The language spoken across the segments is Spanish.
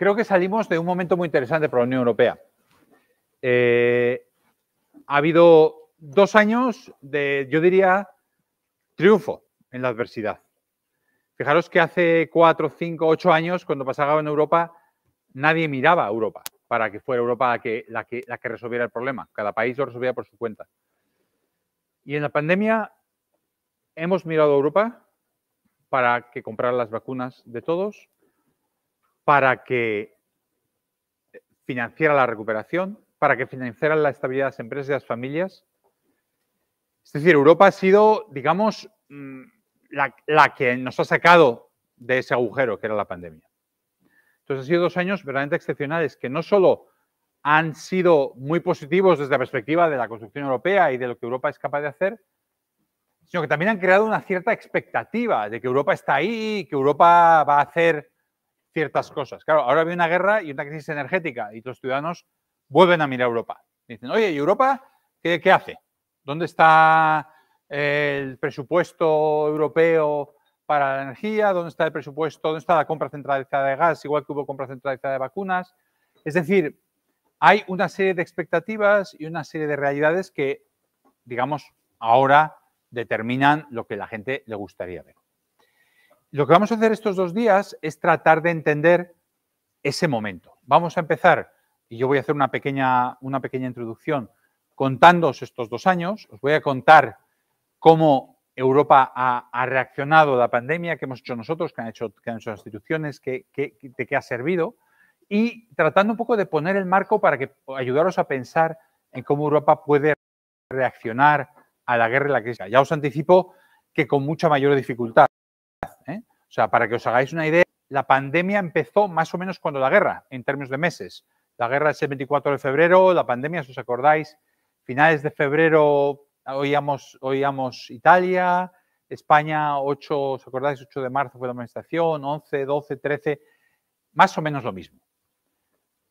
creo que salimos de un momento muy interesante para la Unión Europea. Eh, ha habido dos años de, yo diría, triunfo en la adversidad. Fijaros que hace cuatro, cinco, ocho años, cuando pasaba en Europa, nadie miraba a Europa para que fuera Europa la que, la que resolviera el problema. Cada país lo resolvía por su cuenta. Y en la pandemia hemos mirado a Europa para que comprara las vacunas de todos, para que financiara la recuperación, para que financiara la estabilidad de las empresas y las familias. Es decir, Europa ha sido, digamos, mm, la, la que nos ha sacado de ese agujero que era la pandemia. Entonces, han sido dos años verdaderamente excepcionales que no solo han sido muy positivos desde la perspectiva de la construcción europea y de lo que Europa es capaz de hacer, sino que también han creado una cierta expectativa de que Europa está ahí, que Europa va a hacer ciertas cosas. Claro, ahora viene una guerra y una crisis energética y los ciudadanos vuelven a mirar a Europa. Dicen, oye, ¿y Europa qué, qué hace? ¿Dónde está eh, el presupuesto europeo para la energía? ¿Dónde está el presupuesto? ¿Dónde está la compra centralizada de gas? Igual que hubo compra centralizada de vacunas. Es decir, hay una serie de expectativas y una serie de realidades que, digamos, ahora determinan lo que la gente le gustaría ver. Lo que vamos a hacer estos dos días es tratar de entender ese momento. Vamos a empezar, y yo voy a hacer una pequeña, una pequeña introducción contándoos estos dos años. Os voy a contar cómo Europa ha, reaccionado a la pandemia, qué hemos hecho nosotros, qué han hecho, las instituciones, de qué ha servido, y tratando un poco de poner el marco para que ayudaros a pensar en cómo Europa puede reaccionar a la guerra y la crisis. Ya os anticipo que con mucha mayor dificultad. O sea, para que os hagáis una idea, la pandemia empezó más o menos cuando la guerra, en términos de meses. La guerra es el 24 de febrero, la pandemia, si os acordáis, finales de febrero oíamos, Italia, España 8, ¿os acordáis? 8 de marzo fue la manifestación, 11, 12, 13, más o menos lo mismo.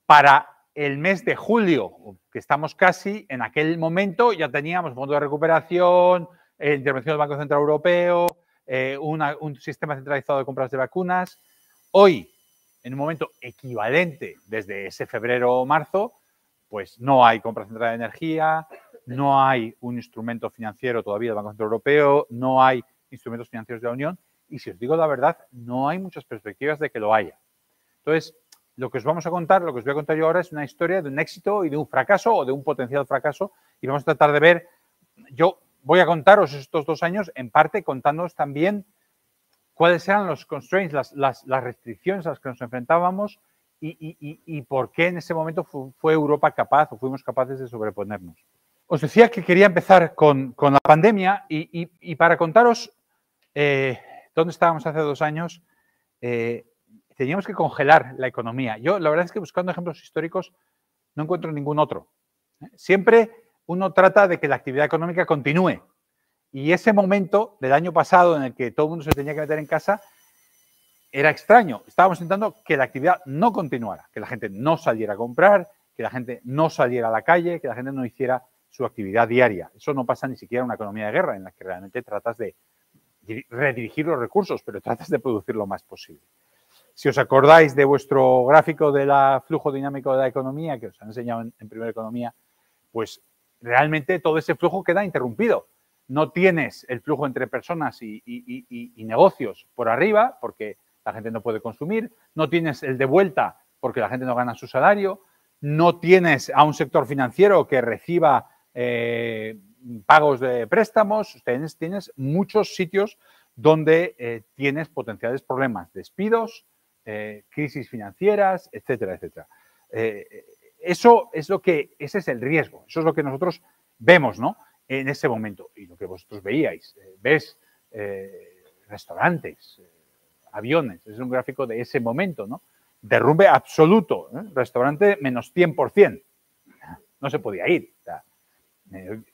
Para el mes de julio, que estamos casi, en aquel momento ya teníamos fondo de recuperación, eh, intervención del Banco Central Europeo, eh, un sistema centralizado de compras de vacunas. Hoy, en un momento equivalente desde ese febrero o marzo, pues no hay compra central de energía, no hay un instrumento financiero todavía del Banco Central Europeo, no hay instrumentos financieros de la Unión y si os digo la verdad, no hay muchas perspectivas de que lo haya. Entonces, lo que os vamos a contar, lo que os voy a contar yo ahora es una historia de un éxito y de un fracaso o de un potencial fracaso y vamos a tratar de ver, yo voy a contaros estos dos años, en parte contándoos también cuáles eran los constraints, las, restricciones a las que nos enfrentábamos y, por qué en ese momento fue, Europa capaz o fuimos capaces de sobreponernos. Os decía que quería empezar con, la pandemia y, para contaros eh, dónde estábamos hace dos años, eh, teníamos que congelar la economía. Yo la verdad es que buscando ejemplos históricos no encuentro ningún otro. ¿eh? Siempre uno trata de que la actividad económica continúe. Y ese momento del año pasado en el que todo el mundo se tenía que meter en casa era extraño. Estábamos intentando que la actividad no continuara, que la gente no saliera a comprar, que la gente no saliera a la calle, que la gente no hiciera su actividad diaria. Eso no pasa ni siquiera en una economía de guerra, en la que realmente tratas de redirigir los recursos, pero tratas de producir lo más posible. Si os acordáis de vuestro gráfico del flujo dinámico de la economía, que os han enseñado en, en Primera Economía, pues realmente todo ese flujo queda interrumpido. No tienes el flujo entre personas y, negocios por arriba, porque la gente no puede consumir, no tienes el de vuelta, porque la gente no gana su salario, no tienes a un sector financiero que reciba eh, pagos de préstamos, tienes, muchos sitios donde eh, tienes potenciales problemas, despidos, eh, crisis financieras, etcétera, etcétera eso es lo que, ese es el riesgo, eso es lo que nosotros vemos, ¿no? En ese momento, y lo que vosotros veíais, eh, ves eh, restaurantes, eh, aviones, es un gráfico de ese momento, ¿no? Derrumbe absoluto, restaurante menos 100%, no se podía ir.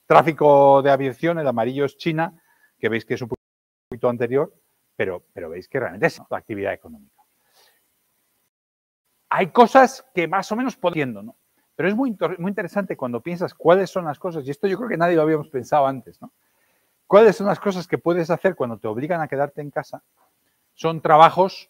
tráfico de aviación, el amarillo es China, que veis que es un poquito anterior, pero, pero veis que realmente es la actividad económica hay cosas que más o menos poniendo, ¿no? Pero es muy, muy interesante cuando piensas cuáles son las cosas, y esto yo creo que nadie lo habíamos pensado antes, ¿no? ¿Cuáles son las cosas que puedes hacer cuando te obligan a quedarte en casa? Son trabajos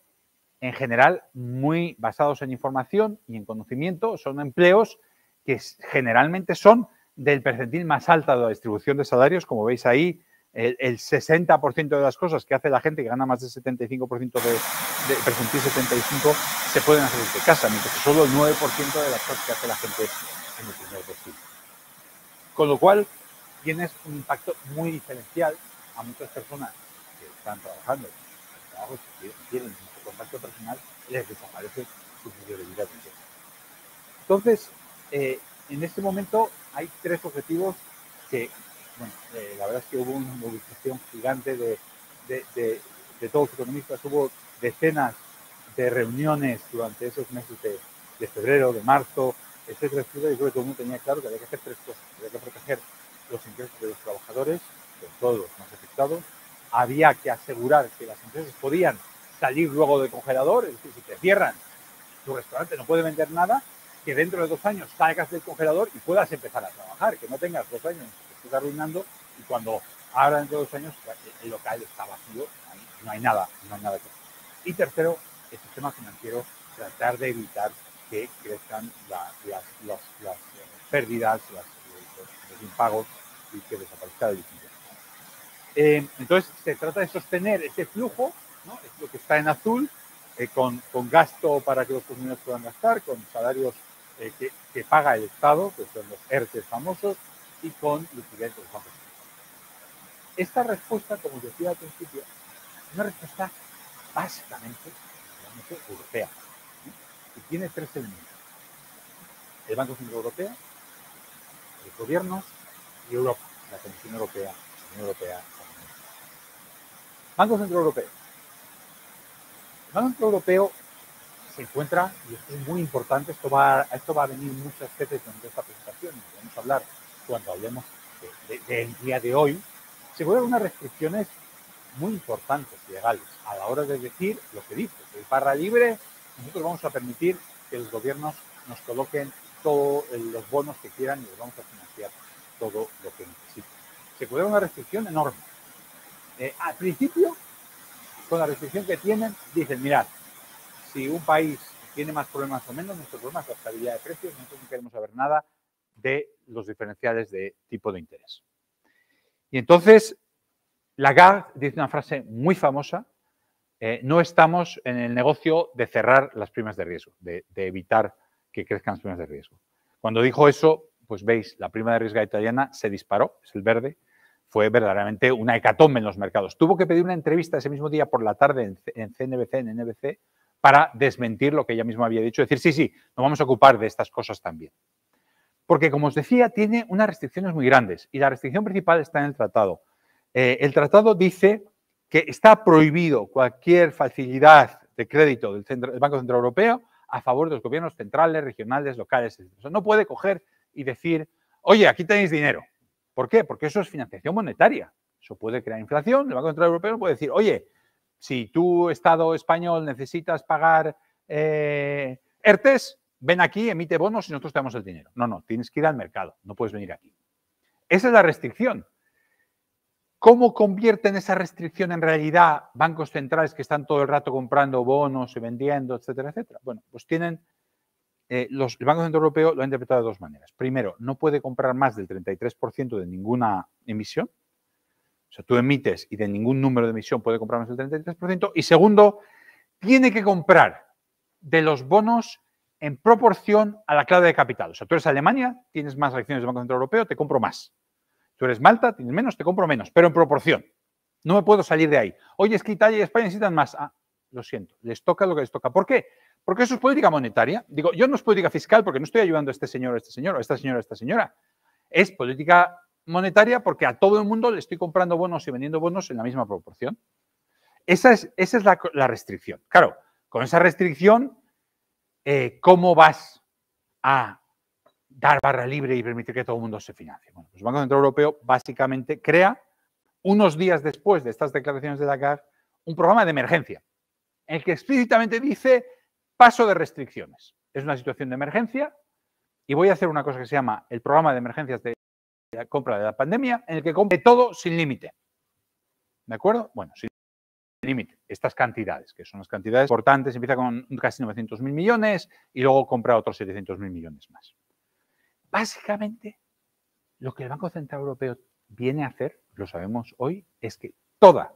en general muy basados en información y en conocimiento, son empleos que generalmente son del percentil más alto de la distribución de salarios, como veis ahí, el, 60% de las cosas que hace la gente que gana más del 75% de, presentir 75 se pueden hacer desde casa, mientras que solo el 9% de las cosas que hace la gente en el primer destino. Con lo cual, tienes un impacto muy diferencial a muchas personas que están trabajando, que tienen mucho contacto personal, les desaparece su prioridad. Entonces, eh, en este momento hay tres objetivos que bueno, eh, la verdad es que hubo una movilización gigante de, todos los economistas, hubo decenas de reuniones durante esos meses de, febrero, de marzo, etcétera, etcétera, y creo que todo el mundo tenía claro que había que hacer tres cosas, había que proteger los ingresos de los trabajadores, de todos los más afectados, había que asegurar que las empresas podían salir luego del congelador, es decir, si te cierran, tu restaurante no puede vender nada, que dentro de dos años salgas del congelador y puedas empezar a trabajar, que no tengas dos años está arruinando y cuando ahora dentro de dos años pues, el local está vacío, no hay nada, no hay nada Y tercero, el sistema financiero, tratar de evitar que crezcan las, eh, pérdidas, los, impagos y que desaparezca el dinero eh, entonces, se trata de sostener ese flujo, lo que está en azul, eh, con, gasto para que los consumidores puedan gastar, con salarios que, que, paga el Estado, que son los ERTE famosos, y con los de los bancos. Esta respuesta, como decía al principio, es una respuesta básicamente, europea y tiene tres elementos. El Banco Central Europeo, el Gobierno y Europa, la Comisión Europea, la Unión Europea. Banco Central Europeo. El Banco Central Europeo se encuentra, y esto es muy importante, esto va, esto va a venir muchas veces durante esta presentación, vamos a hablar cuando hablemos del día de hoy, se vuelven unas restricciones muy importantes legales a la hora de decir lo que dice. El barra libre, nosotros vamos a permitir que los gobiernos nos coloquen todos eh, los bonos que quieran y les vamos a financiar todo lo que necesiten. Se coloca una restricción enorme. Eh, al principio, con la restricción que tienen, dicen, mirad, si un país tiene más problemas o menos, nuestro problema es la estabilidad de precios, nosotros no queremos saber nada de los diferenciales de tipo de interés. Y entonces, Lagarde dice una frase muy famosa, eh, no estamos en el negocio de cerrar las primas de riesgo, de, evitar que crezcan las primas de riesgo. Cuando dijo eso, pues veis, la prima de riesgo italiana se disparó, es el verde, fue verdaderamente una hecatombe en los mercados. Tuvo que pedir una entrevista ese mismo día por la tarde en, en CNBC, en NBC, para desmentir lo que ella misma había dicho, decir, sí, sí, nos vamos a ocupar de estas cosas también. Porque, como os decía, tiene unas restricciones muy grandes y la restricción principal está en el tratado. Eh, el tratado dice que está prohibido cualquier facilidad de crédito del, Banco Central Europeo a favor de los gobiernos centrales, regionales, locales. no puede coger y decir, oye, aquí tenéis dinero. ¿Por qué? Porque eso es financiación monetaria. Eso puede crear inflación. El Banco Central Europeo puede decir, oye, si tú, Estado español, necesitas pagar eh, ERTES, ven aquí, emite bonos y nosotros te damos el dinero. No, no, tienes que ir al mercado, no puedes venir aquí. Esa es la restricción. ¿Cómo convierten esa restricción en realidad bancos centrales que están todo el rato comprando bonos y vendiendo, etcétera, etcétera? Bueno, pues tienen, eh, los, el Banco Central Europeo lo ha interpretado de dos maneras. Primero, no puede comprar más del 33% de ninguna emisión. O sea, tú emites y de ningún número de emisión puede comprar más del 33%. Y segundo, tiene que comprar de los bonos en proporción a la clave de capital. O sea, tú eres Alemania, tienes más acciones del Banco Central Europeo, te compro más. Tú eres Malta, tienes menos, te compro menos, pero en proporción. No me puedo salir de ahí. Oye, es que Italia y España necesitan más. Ah, lo siento, les toca lo que les toca. ¿Por qué? Porque eso es política monetaria. Digo, yo no es política fiscal porque no estoy ayudando a este señor, a este señor, a esta señora, a esta señora. Es política monetaria porque a todo el mundo le estoy comprando bonos y vendiendo bonos en la misma proporción. Esa es, esa es la, la restricción. Claro, con esa restricción eh, ¿cómo vas a dar barra libre y permitir que todo el mundo se financie? Bueno, pues el Banco Central Europeo básicamente crea, unos días después de estas declaraciones de Dakar, un programa de emergencia, en el que explícitamente dice paso de restricciones. Es una situación de emergencia y voy a hacer una cosa que se llama el programa de emergencias de compra de la pandemia, en el que compre todo sin límite. ¿De acuerdo? Bueno, sin límite, estas cantidades, que son las cantidades importantes, empieza con casi mil millones y luego compra otros mil millones más. Básicamente, lo que el Banco Central Europeo viene a hacer, lo sabemos hoy, es que toda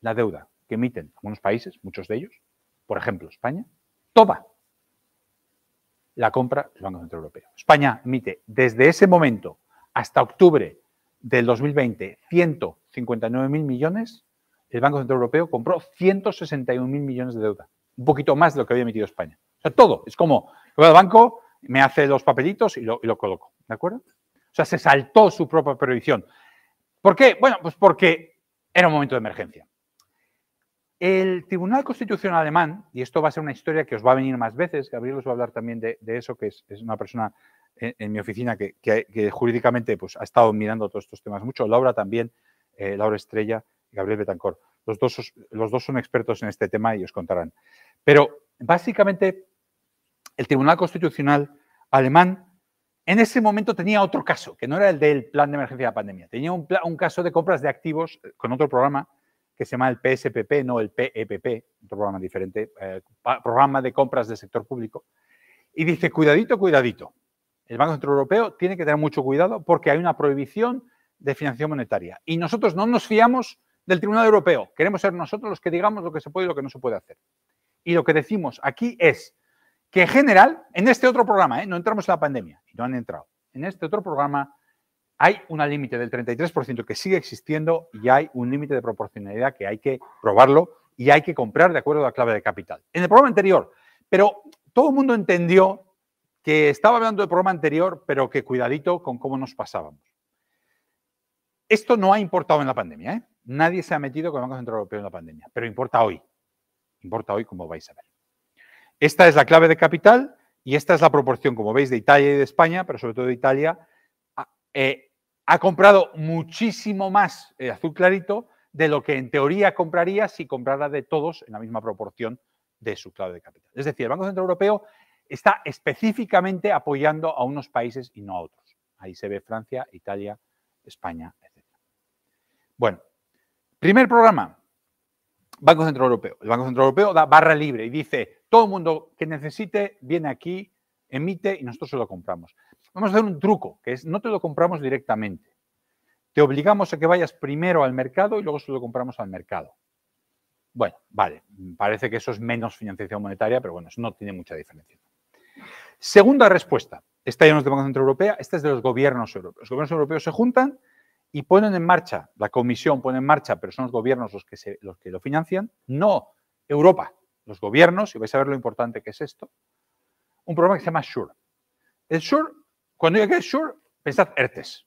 la deuda que emiten algunos países, muchos de ellos, por ejemplo España, toda la compra el Banco Central Europeo. España emite desde ese momento hasta octubre del 2020 mil millones el Banco Central Europeo compró 161.000 millones de deuda, un poquito más de lo que había emitido España. O sea, todo. Es como, voy al banco, me hace los papelitos y lo, coloco. ¿De acuerdo? O sea, se saltó su propia prohibición. ¿Por qué? Bueno, pues porque era un momento de emergencia. El Tribunal Constitucional Alemán, y esto va a ser una historia que os va a venir más veces, Gabriel os va a hablar también de, eso, que es, una persona en, mi oficina que, jurídicamente pues, ha estado mirando todos estos temas mucho, Laura también, eh, Laura Estrella, Gabriel Betancor. Los dos, los dos son expertos en este tema y os contarán. Pero básicamente el Tribunal Constitucional alemán en ese momento tenía otro caso, que no era el del plan de emergencia de la pandemia. Tenía un, caso de compras de activos eh, con otro programa que se llama el PSPP, no el PEPP, e otro programa diferente, eh, programa de compras del sector público. Y dice, cuidadito, cuidadito. El Banco Central Europeo tiene que tener mucho cuidado porque hay una prohibición de financiación monetaria. Y nosotros no nos fiamos del Tribunal Europeo. Queremos ser nosotros los que digamos lo que se puede y lo que no se puede hacer. Y lo que decimos aquí es que en general, en este otro programa, ¿eh? no entramos en la pandemia, no han entrado, en este otro programa hay un límite del 33% que sigue existiendo y hay un límite de proporcionalidad que hay que probarlo y hay que comprar de acuerdo a la clave de capital. En el programa anterior, pero todo el mundo entendió que estaba hablando del programa anterior, pero que cuidadito con cómo nos pasábamos. Esto no ha importado en la pandemia. ¿eh? Nadie se ha metido con el Banco Central Europeo en la pandemia, pero importa hoy. Importa hoy, como vais a ver. Esta es la clave de capital y esta es la proporción, como veis, de Italia y de España, pero sobre todo de Italia. ha eh, comprado muchísimo más eh, azul clarito de lo que en teoría compraría si comprara de todos en la misma proporción de su clave de capital. Es decir, el Banco Central Europeo está específicamente apoyando a unos países y no a otros. Ahí se ve Francia, Italia, España, etc. Bueno, Primer programa, Banco Central Europeo. El Banco Central Europeo da barra libre y dice, todo el mundo que necesite viene aquí, emite y nosotros se lo compramos. Vamos a hacer un truco, que es no te lo compramos directamente. Te obligamos a que vayas primero al mercado y luego se lo compramos al mercado. Bueno, vale, parece que eso es menos financiación monetaria, pero bueno, eso no tiene mucha diferencia. Segunda respuesta, esta ya no es del Banco Central Europeo, esta es de los gobiernos europeos. Los gobiernos europeos se juntan y ponen en marcha, la comisión pone en marcha, pero son los gobiernos los que, los lo financian, no Europa, los gobiernos, y vais a ver lo importante que es esto, un programa que se llama SURE. El SURE, cuando digo que es SURE, pensad ERTES.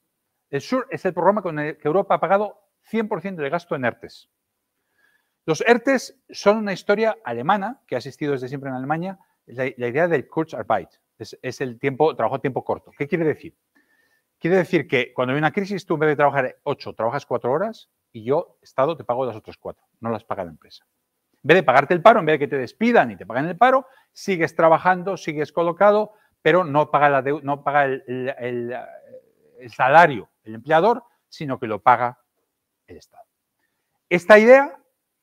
El SURE es el programa con el que Europa ha pagado 100% de gasto en ERTES. Los ERTES son una historia alemana que ha existido desde siempre en Alemania, la, idea del Kurzarbeit, es, el tiempo, trabajo a tiempo corto. ¿Qué quiere decir? Quiere decir que cuando hay una crisis, tú en vez de trabajar ocho, trabajas cuatro horas y yo, Estado, te pago las otras cuatro, no las paga la empresa. En vez de pagarte el paro, en vez de que te despidan y te paguen el paro, sigues trabajando, sigues colocado, pero no paga, el, eh, el salario el empleador, sino que lo paga el Estado. Esta idea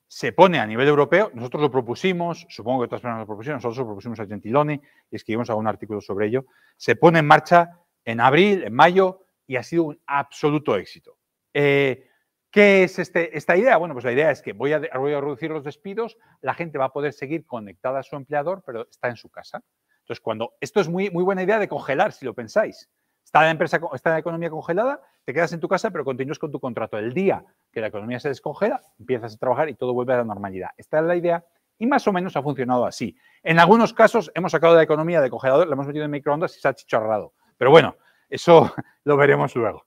se pone a nivel europeo, nosotros lo propusimos, supongo que otras personas lo propusieron, nosotros lo propusimos a Gentiloni y escribimos algún artículo sobre ello, se pone en marcha en abril, en mayo, y ha sido un absoluto éxito. Eh, ¿Qué es este, esta idea? Bueno, pues la idea es que voy a, reducir los despidos, la gente va a poder seguir conectada a su empleador, pero está en su casa. Entonces, cuando esto es muy, muy buena idea de congelar, si lo pensáis. Está la, empresa, está la economía congelada, te quedas en tu casa, pero continúas con tu contrato. El día que la economía se descongela, empiezas a trabajar y todo vuelve a la normalidad. Esta es la idea y más o menos ha funcionado así. En algunos casos hemos sacado la economía de congelador, la hemos metido en microondas y se ha chicharrado. Pero bueno, eso lo veremos luego.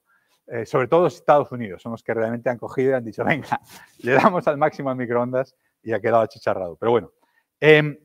Eh, sobre todo Estados Unidos, son los que realmente han cogido y han dicho, venga, le damos al máximo al microondas y ha quedado achicharrado. Pero bueno, em,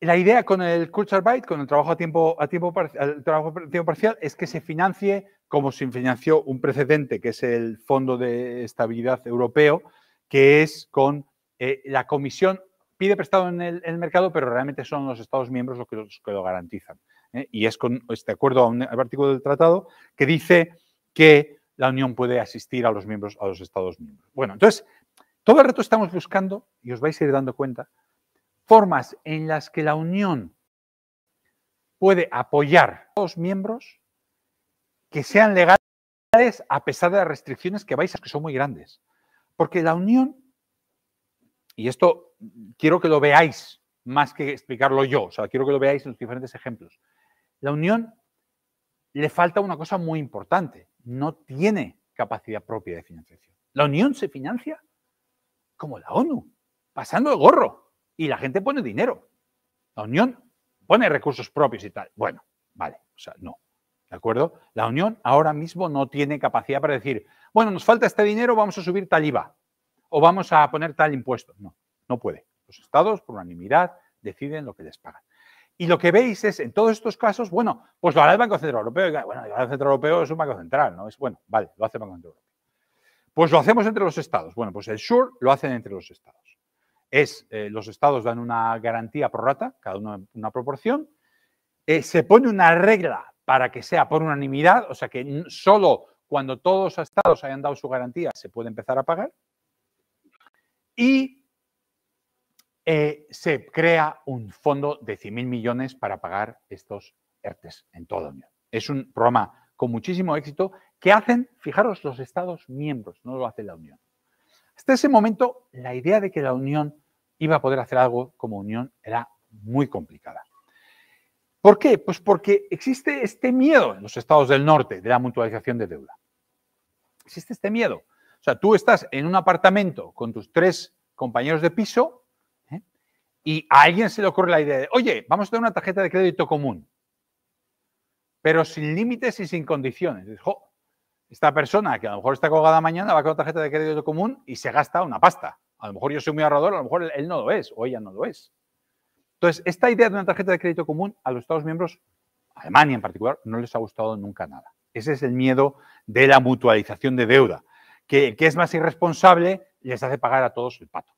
la idea con el Culture Byte, con el trabajo a tiempo, a tiempo, el trabajo parcial, es que se financie como se financió un precedente, que es el Fondo de Estabilidad Europeo, que es con eh, la Comisión pide prestado en el, mercado, pero realmente son los Estados miembros los que lo garantizan. ¿eh? y es con este acuerdo al artículo del tratado que dice que la Unión puede asistir a los miembros, a los Estados miembros. Bueno, entonces, todo el reto estamos buscando, y os vais a ir dando cuenta, formas en las que la Unión puede apoyar a los miembros que sean legales a pesar de las restricciones que vais a que son muy grandes. Porque la Unión, y esto quiero que lo veáis más que explicarlo yo, o sea, quiero que lo veáis en los diferentes ejemplos. La Unión le falta una cosa muy importante. No tiene capacidad propia de financiación. La Unión se financia como la ONU, pasando el gorro. Y la gente pone dinero. La Unión pone recursos propios y tal. Bueno, vale, o sea, no. ¿De acuerdo? La Unión ahora mismo no tiene capacidad para decir, bueno, nos falta este dinero, vamos a subir tal IVA o vamos a poner tal impuesto. No, no puede. Los estados, por unanimidad, deciden lo que les pagan. Y lo que veis es, en todos estos casos, bueno, pues lo hará el Banco Central Europeo. Bueno, el Banco Central Europeo es un banco central, ¿no? Es bueno, vale, lo hace el Banco Central Europeo. Pues lo hacemos entre los estados. Bueno, pues el SURE lo hacen entre los estados. Es, eh, los estados dan una garantía rata, cada uno una proporción. Eh, se pone una regla para que sea por unanimidad, o sea que solo cuando todos los estados hayan dado su garantía se puede empezar a pagar. Y eh, se crea un fondo de 100.000 millones para pagar estos ERTES en toda la Unión. Es un programa con muchísimo éxito que hacen, fijaros, los Estados miembros, no lo hace la Unión. Hasta ese momento, la idea de que la Unión iba a poder hacer algo como Unión era muy complicada. ¿Por qué? Pues porque existe este miedo en los estados del norte de la mutualización de deuda. Existe este miedo. O sea, tú estás en un apartamento con tus tres compañeros de piso y a alguien se le ocurre la idea de, oye, vamos a tener una tarjeta de crédito común, pero sin límites y sin condiciones. esta persona que a lo mejor está colgada mañana va con una tarjeta de crédito común y se gasta una pasta. A lo mejor yo soy muy ahorrador, a lo mejor él no lo es o ella no lo es. Entonces, esta idea de una tarjeta de crédito común a los Estados miembros, Alemania en particular, no les ha gustado nunca nada. Ese es el miedo de la mutualización de deuda, que que es más irresponsable les hace pagar a todos el pato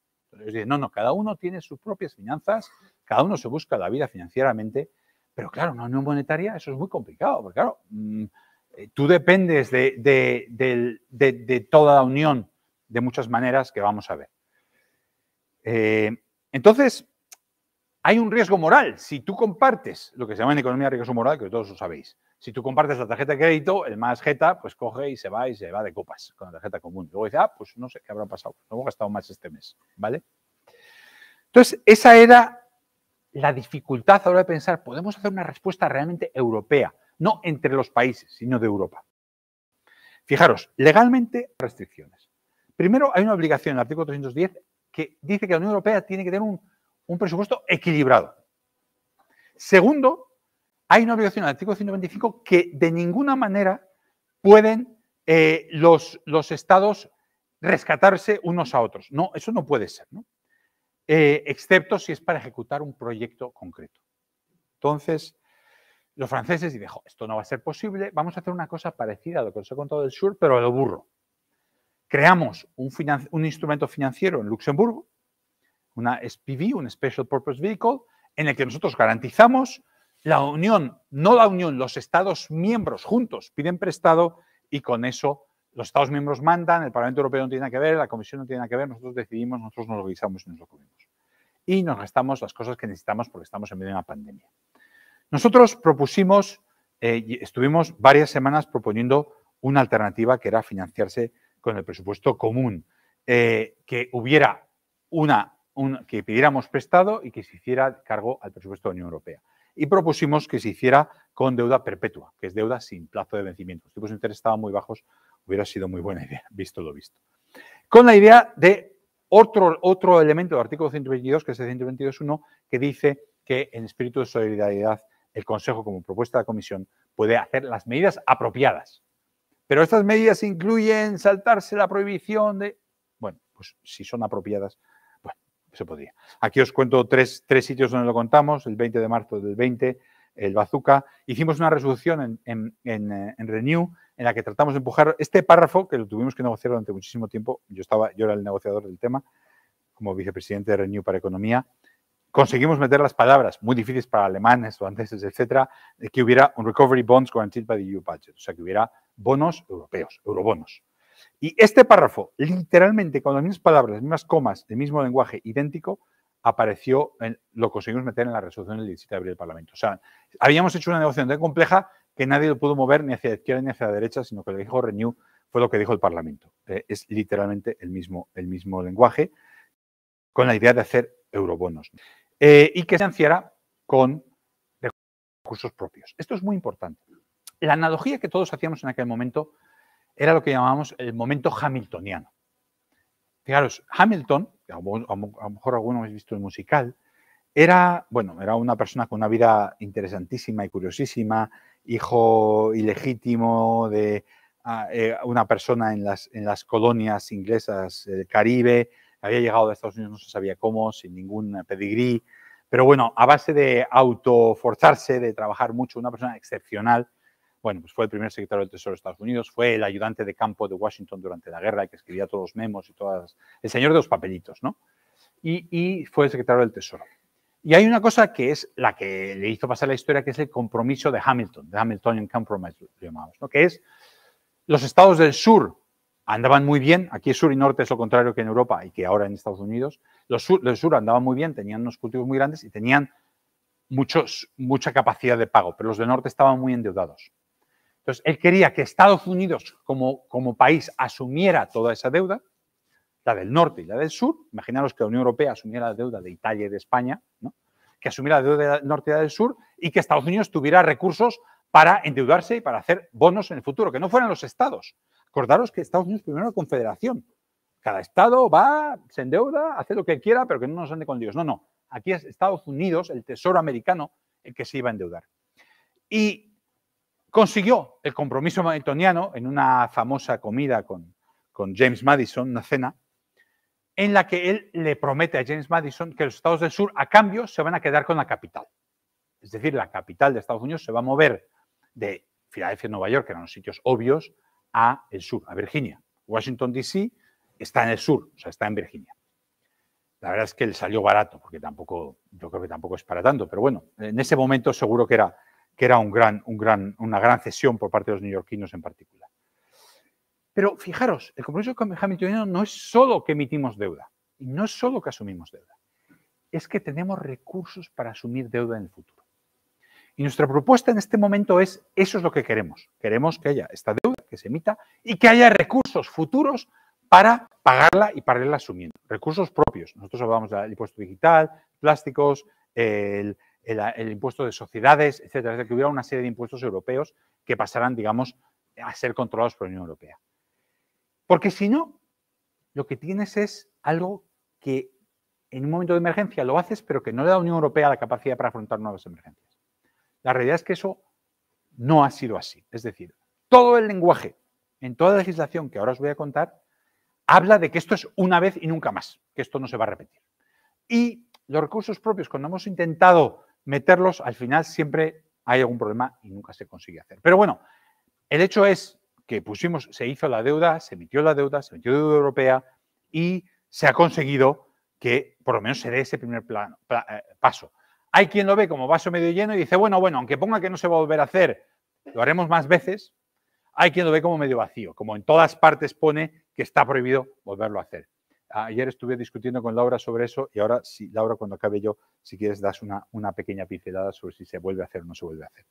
no, no, cada uno tiene sus propias finanzas, cada uno se busca la vida financieramente, pero claro, una unión monetaria eso es muy complicado, porque claro, mm, eh, tú dependes de, toda la unión de muchas maneras que vamos a ver. Eh, entonces, hay un riesgo moral. Si tú compartes lo que se llama en economía riesgo moral, que todos lo sabéis, si tú compartes la tarjeta de crédito, el más jeta, pues coge y se va y se va de copas con la tarjeta común. Luego dice, ah, pues no sé qué habrá pasado, no hemos gastado más este mes, ¿vale? Entonces, esa era la dificultad ahora de pensar, podemos hacer una respuesta realmente europea, no entre los países, sino de Europa. Fijaros, legalmente restricciones. Primero, hay una obligación en el artículo 310 que dice que la Unión Europea tiene que tener un presupuesto equilibrado. Segundo, hay una obligación el artículo 125 que de ninguna manera pueden eh, los, los, estados rescatarse unos a otros. No, eso no puede ser, ¿no? Eh, excepto si es para ejecutar un proyecto concreto. Entonces, los franceses dicen, esto no va a ser posible, vamos a hacer una cosa parecida a lo que os he contado del sur, pero a lo burro. Creamos un instrumento financiero en Luxemburgo, una SPV, un Special Purpose Vehicle, en el que nosotros garantizamos la Unión, no la Unión, los Estados miembros juntos piden prestado y con eso los Estados miembros mandan, el Parlamento Europeo no tiene nada que ver, la Comisión no tiene nada que ver, nosotros decidimos, nosotros nos organizamos y nos lo comemos. Y nos gastamos las cosas que necesitamos porque estamos en medio de una pandemia. Nosotros propusimos, eh, y estuvimos varias semanas proponiendo una alternativa que era financiarse con el presupuesto común, eh, que hubiera una, que pidiéramos prestado y que se hiciera cargo al presupuesto de la Unión Europea y propusimos que se hiciera con deuda perpetua, que es deuda sin plazo de vencimiento. Los tipos de interés estaban muy bajos, hubiera sido muy buena idea, visto lo visto. Con la idea de otro, otro elemento del artículo 122, que es el 122.1, que dice que en espíritu de solidaridad el Consejo, como propuesta de la Comisión, puede hacer las medidas apropiadas. Pero estas medidas incluyen saltarse la prohibición de... Bueno, pues si son apropiadas, Aquí os cuento tres, tres, sitios donde lo contamos, el 20 de marzo del 20, el Bazooka. Hicimos una resolución eh, en, Renew en la que tratamos de empujar este párrafo, que lo tuvimos que negociar durante muchísimo tiempo, yo, estaba, yo era el negociador del tema, como vicepresidente de Renew para Economía, conseguimos meter las palabras muy difíciles para alemanes, holandeses, etcétera, de que hubiera un recovery bonds guaranteed by the EU budget, o sea, que hubiera bonos europeos, eurobonos. Y este párrafo, literalmente, con las mismas palabras, las mismas comas, el mismo lenguaje idéntico, apareció, en, lo conseguimos meter en la resolución del 17 de abril del Parlamento. O sea, habíamos hecho una negociación tan compleja que nadie lo pudo mover ni hacia la izquierda ni hacia la derecha, sino que lo dijo Renew fue lo que dijo el Parlamento. Eh, es literalmente el mismo, el mismo lenguaje, con la idea de hacer eurobonos. Eh, y que se financiara con recursos propios. Esto es muy importante. La analogía que todos hacíamos en aquel momento era lo que llamábamos el momento hamiltoniano. Fijaros, Hamilton, a lo mejor alguno habéis visto el musical, era, bueno, era una persona con una vida interesantísima y curiosísima, hijo ilegítimo de ah, eh, una persona en las, en las colonias inglesas eh, del Caribe, había llegado de Estados Unidos no se sabía cómo, sin ningún pedigrí, pero bueno, a base de autoforzarse, de trabajar mucho, una persona excepcional, bueno, pues fue el primer secretario del Tesoro de Estados Unidos, fue el ayudante de campo de Washington durante la guerra, que escribía todos los memos y todas. El señor de los papelitos, ¿no? Y, fue el secretario del Tesoro. Y hay una cosa que es la que le hizo pasar la historia, que es el compromiso de Hamilton, de Hamiltonian Compromise, lo llamamos, ¿no? que es los estados del sur andaban muy bien, aquí el sur y norte es lo contrario que en Europa y que ahora en Estados Unidos, los sur, sur andaban muy bien, tenían unos cultivos muy grandes y tenían muchos, mucha capacidad de pago, pero los del norte estaban muy endeudados. Entonces, él quería que Estados Unidos como, como país asumiera toda esa deuda, la del norte y la del sur. Imaginaros que la Unión Europea asumiera la deuda de Italia y de España, ¿no? que asumiera la deuda del norte y la del sur, y que Estados Unidos tuviera recursos para endeudarse y para hacer bonos en el futuro, que no fueran los estados. Acordaros que Estados Unidos primero era confederación. Cada estado va, se endeuda, hace lo que quiera, pero que no nos ande con Dios. No, no. Aquí es Estados Unidos, el Tesoro americano, el que se iba a endeudar. Y consiguió el compromiso maritoniano en una famosa comida con, James Madison, una cena, en la que él le promete a James Madison que los estados del sur a cambio se van a quedar con la capital. Es decir, la capital de Estados Unidos se va a mover de Filadelfia, Nueva York, que eran los sitios obvios, a el sur, a Virginia. Washington, D.C. está en el sur, o sea, está en Virginia. La verdad es que le salió barato, porque tampoco, yo creo que tampoco es para tanto, pero bueno, en ese momento seguro que era que era un gran, un gran, una gran cesión por parte de los neoyorquinos en particular. Pero fijaros, el compromiso hamiltoniano no es solo que emitimos deuda, y no es solo que asumimos deuda, es que tenemos recursos para asumir deuda en el futuro. Y nuestra propuesta en este momento es, eso es lo que queremos. Queremos que haya esta deuda que se emita y que haya recursos futuros para pagarla y para irla asumiendo. Recursos propios. Nosotros hablamos del impuesto digital, plásticos, el, el, impuesto de sociedades, etcétera, que hubiera una serie de impuestos europeos que pasaran, digamos, a ser controlados por la Unión Europea. Porque si no, lo que tienes es algo que en un momento de emergencia lo haces, pero que no le da a la Unión Europea la capacidad para afrontar nuevas emergencias. La realidad es que eso no ha sido así. Es decir, todo el lenguaje en toda la legislación que ahora os voy a contar habla de que esto es una vez y nunca más, que esto no se va a repetir. Y los recursos propios, cuando hemos intentado meterlos, al final siempre hay algún problema y nunca se consigue hacer. Pero bueno, el hecho es que pusimos, se hizo la deuda, se emitió la deuda, se emitió deuda europea y se ha conseguido que por lo menos se dé ese primer plano eh, paso. Hay quien lo ve como vaso medio lleno y dice, bueno, bueno, aunque ponga que no se va a volver a hacer, lo haremos más veces. Hay quien lo ve como medio vacío, como en todas partes pone que está prohibido volverlo a hacer. Ayer estuve discutiendo con Laura sobre eso y ahora, si Laura, cuando acabe yo, si quieres, das una, pequeña pincelada sobre si se vuelve a hacer o no se vuelve a hacer.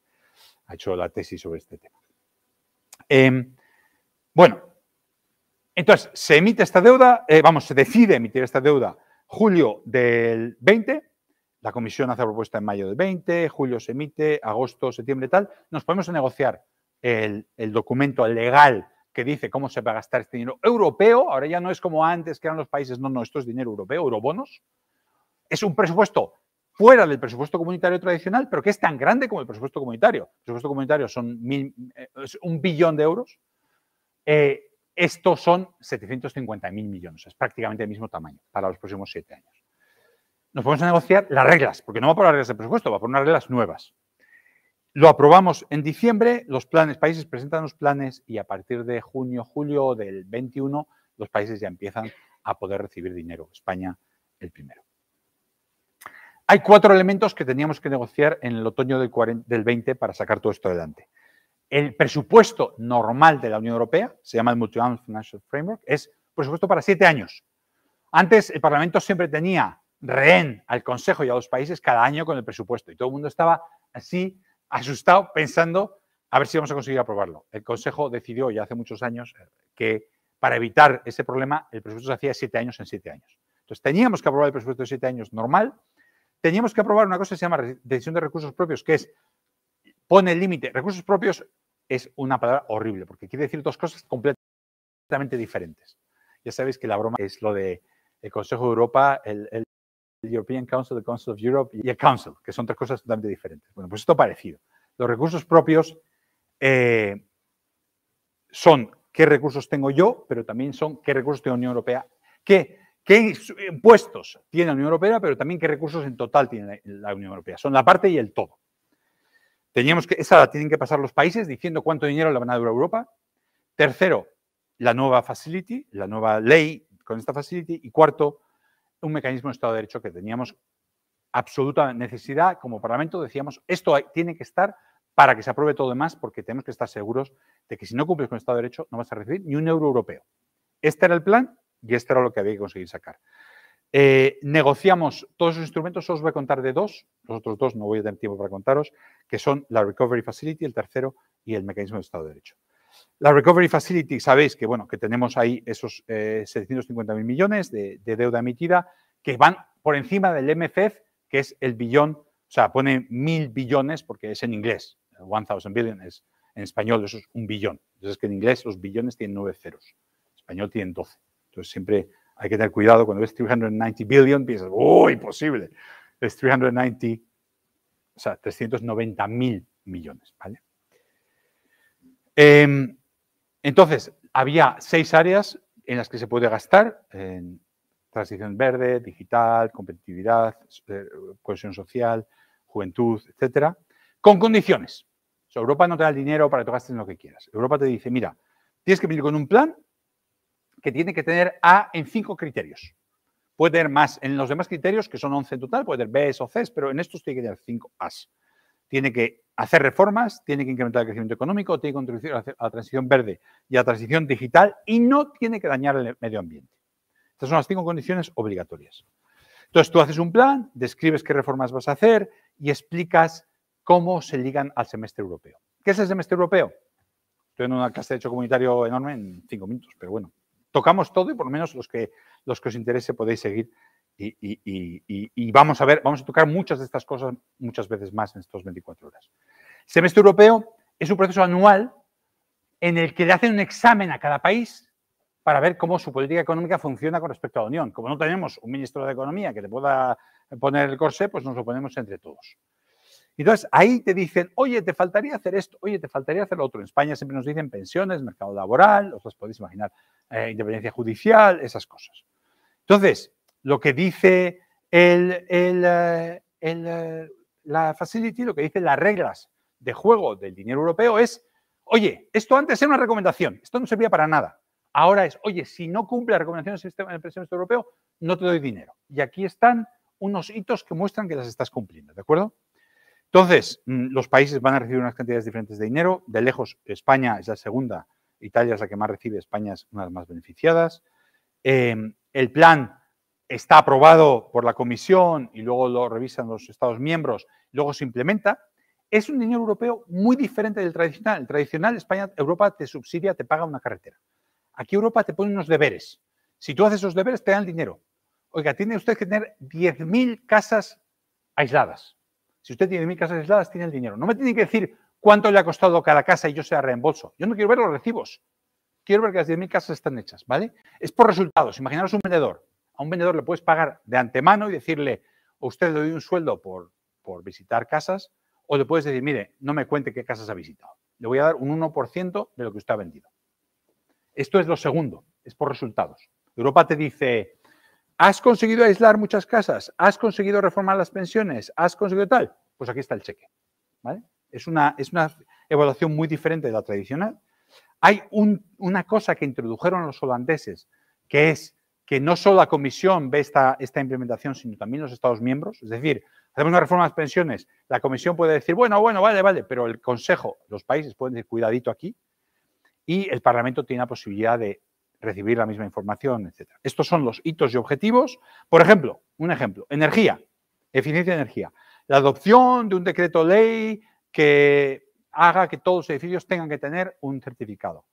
Ha hecho la tesis sobre este tema. Em, bueno, entonces se emite esta deuda, eh, vamos, se decide emitir esta deuda julio del 20. La comisión hace la propuesta en mayo del 20, julio se emite, agosto, septiembre, tal. Nos ponemos a negociar el, el documento legal que dice cómo se va a gastar este dinero europeo. Ahora ya no es como antes que eran los países, no, no, esto es dinero europeo, eurobonos. Es un presupuesto fuera del presupuesto comunitario tradicional, pero que es tan grande como el presupuesto comunitario. El presupuesto comunitario son eh, es un billón de euros. Eh, estos son 750.000 millones, es prácticamente el mismo tamaño para los próximos siete años. Nos vamos a negociar las reglas, porque no va por las reglas del presupuesto, va por unas reglas nuevas. Lo aprobamos en diciembre, los países presentan los planes y a partir de junio, julio del 21, los países ya empiezan a poder recibir dinero. España el primero. Hay cuatro elementos que teníamos que negociar en el otoño del, del 20 para sacar todo esto adelante. El presupuesto normal de la Unión Europea, se llama el Multiannual Financial Framework, es presupuesto para siete años. Antes el Parlamento siempre tenía rehén al Consejo y a los países cada año con el presupuesto y todo el mundo estaba así asustado pensando a ver si vamos a conseguir aprobarlo. El Consejo decidió ya hace muchos años eh, que para evitar ese problema el presupuesto se hacía siete años en siete años. Entonces teníamos que aprobar el presupuesto de siete años normal, teníamos que aprobar una cosa que se llama decisión de recursos propios, que es pone el límite. Recursos propios es una palabra horrible, porque quiere decir dos cosas completamente diferentes. Ya sabéis que la broma es lo de el Consejo de Europa, el European Council, el Council of Europe y el Council, que son tres cosas totalmente diferentes. Bueno, pues esto parecido. Los recursos propios eh, son qué recursos tengo yo, pero también son qué recursos tiene la Unión Europea, qué, impuestos tiene la Unión Europea, pero también qué recursos en total tiene la, Unión Europea. Son la parte y el todo. Teníamos que, esa la tienen que pasar los países diciendo cuánto dinero le van a dar a Europa. Tercero, la nueva facility, la nueva ley con esta facility. Y cuarto, un mecanismo de Estado de Derecho que teníamos absoluta necesidad. Como Parlamento decíamos, esto tiene que estar para que se apruebe todo demás, porque tenemos que estar seguros de que si no cumples con el Estado de Derecho no vas a recibir ni un euro europeo. Este era el plan y este era lo que había que conseguir sacar. Eh, negociamos todos esos instrumentos, os voy a contar de dos, los otros dos no voy a tener tiempo para contaros, que son la Recovery Facility, el tercero, y el mecanismo de Estado de Derecho. La Recovery Facility, sabéis que, bueno, que tenemos ahí esos eh, 750.000 millones de, deuda emitida que van por encima del MFF, e que es el billón, o sea, pone mil billones porque es en inglés, 1.000 billion es en español, eso es un billón. Entonces, es que en inglés los billones tienen nueve ceros, en español tienen 12. Entonces, siempre hay que tener cuidado cuando ves 390 billion, piensas, ¡oh, imposible! Es 390, o sea, 390 mil millones, ¿vale? Em, entonces, había seis áreas en las que se puede gastar, en transición verde, digital, competitividad, eh, cohesión social, juventud, etcétera, con condiciones. Europa no te da el dinero para que gastes en lo que quieras. Europa te dice, mira, tienes que venir con un plan que tiene que tener A en cinco criterios. Puede tener más en los demás criterios, que son 11 en total, puede tener B o C, pero en estos tiene que tener 5 As tiene que hacer reformas, tiene que incrementar el crecimiento económico, tiene que contribuir a la transición verde y a la transición digital y no tiene que dañar el medio ambiente. Estas son las cinco condiciones obligatorias. Entonces tú haces un plan, describes qué reformas vas a hacer y explicas cómo se ligan al semestre europeo. ¿Qué es el semestre europeo? Estoy en una clase de hecho comunitario enorme en cinco minutos, pero bueno, tocamos todo y por lo menos los que, los que os interese podéis seguir y, vamos a ver, vamos a tocar muchas de estas cosas muchas veces más en estos 24 horas. semestre europeo es un proceso anual en el que le hacen un examen a cada país para ver cómo su política económica funciona con respecto a la Unión. Como no tenemos un ministro de Economía que le pueda poner el corsé, pues nos lo ponemos entre todos. Entonces, ahí te dicen, oye, te faltaría hacer esto, oye, te faltaría hacer lo otro. En España siempre nos dicen pensiones, mercado laboral, os las podéis imaginar, eh, independencia judicial, esas cosas. Entonces, lo que dice el, eh, eh, la facility, lo que dicen las reglas de juego del dinero europeo es, oye, esto antes era una recomendación, esto no servía para nada. Ahora es, oye, si no cumple la recomendación del sistema de presupuesto europeo, no te doy dinero. Y aquí están unos hitos que muestran que las estás cumpliendo, ¿de acuerdo? Entonces, mm, los países van a recibir unas cantidades diferentes de dinero. De lejos, España es la segunda, Italia es la que más recibe, España es una de las más beneficiadas. Em, el plan está aprobado por la Comisión y luego lo revisan los Estados miembros, luego se implementa, es un dinero europeo muy diferente del tradicional. El tradicional, España, Europa te subsidia, te paga una carretera. Aquí Europa te pone unos deberes. Si tú haces esos deberes, te dan dinero. Oiga, tiene usted que tener 10.000 casas aisladas. Si usted tiene 10.000 casas aisladas, tiene el dinero. No me tiene que decir cuánto le ha costado cada casa y yo se reembolso. Yo no quiero ver los recibos. Quiero ver que las 10.000 casas están hechas, ¿vale? Es por resultados. Imaginaros un vendedor un vendedor le puedes pagar de antemano y decirle, o usted le doy un sueldo por, visitar casas, o le puedes decir, mire, no me cuente qué casas ha visitado. Le voy a dar un 1% de lo que usted ha vendido. Esto es lo segundo, es por resultados. Europa te dice, ¿has conseguido aislar muchas casas? ¿Has conseguido reformar las pensiones? ¿Has conseguido tal? Pues aquí está el cheque. Es, una, es una evaluación muy diferente de la tradicional. Hay una cosa que introdujeron los holandeses, que es que no solo la Comisión ve esta, esta implementación, sino también los Estados miembros. Es decir, hacemos una reforma de las pensiones, la Comisión puede decir, bueno, bueno, vale, vale, pero el Consejo, los países pueden decir, cuidadito aquí, y el Parlamento tiene la posibilidad de recibir la misma información, etc. Estos son los hitos y objetivos. Por ejemplo, un ejemplo, energía, eficiencia de energía. La adopción de un decreto ley que haga que todos los edificios tengan que tener un certificado.